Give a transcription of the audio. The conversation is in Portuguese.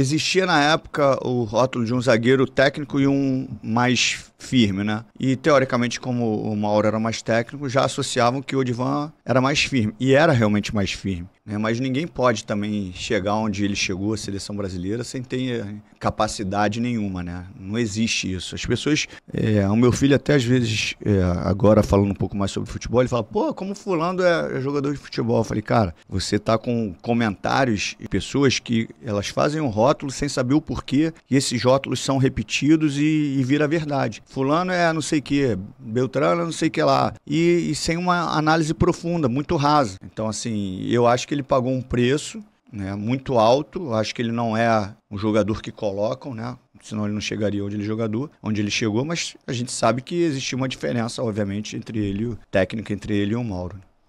existia na época o rótulo de um zagueiro técnico e um mais firme, né? E teoricamente, como o Mauro era mais técnico, já associavam que o Odivan era mais firme. E era realmente mais firme. Né? Mas ninguém pode também chegar onde ele chegou, a seleção brasileira, sem ter eh, capacidade nenhuma. Né? Não existe isso. As pessoas. É, o meu filho, até às vezes, é, agora falando um pouco mais sobre futebol, ele fala: pô, como Fulano é jogador de futebol? Eu falei: cara, você tá com comentários e pessoas que elas fazem um rótulo sem saber o porquê, e esses rótulos são repetidos e, e vira verdade. Fulano é não sei o que, Beltrano é não sei o que lá. E, e sem uma análise profunda, muito rasa. Então, assim, eu acho que ele ele pagou um preço né, muito alto. Acho que ele não é o jogador que colocam, né? Senão ele não chegaria onde ele é jogador, onde ele chegou, mas a gente sabe que existe uma diferença, obviamente, entre ele, o técnico entre ele e o Mauro. Né.